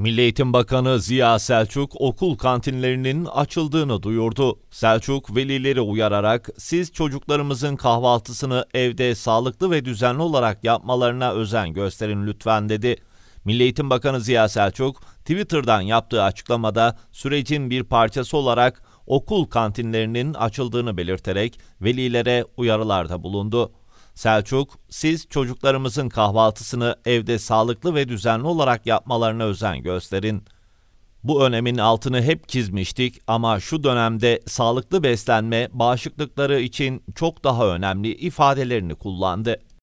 Milli Eğitim Bakanı Ziya Selçuk okul kantinlerinin açıldığını duyurdu. Selçuk velileri uyararak siz çocuklarımızın kahvaltısını evde sağlıklı ve düzenli olarak yapmalarına özen gösterin lütfen dedi. Milli Eğitim Bakanı Ziya Selçuk Twitter'dan yaptığı açıklamada sürecin bir parçası olarak okul kantinlerinin açıldığını belirterek velilere uyarılarda bulundu. Selçuk, siz çocuklarımızın kahvaltısını evde sağlıklı ve düzenli olarak yapmalarına özen gösterin. Bu önemin altını hep çizmiştik ama şu dönemde sağlıklı beslenme bağışıklıkları için çok daha önemli ifadelerini kullandı.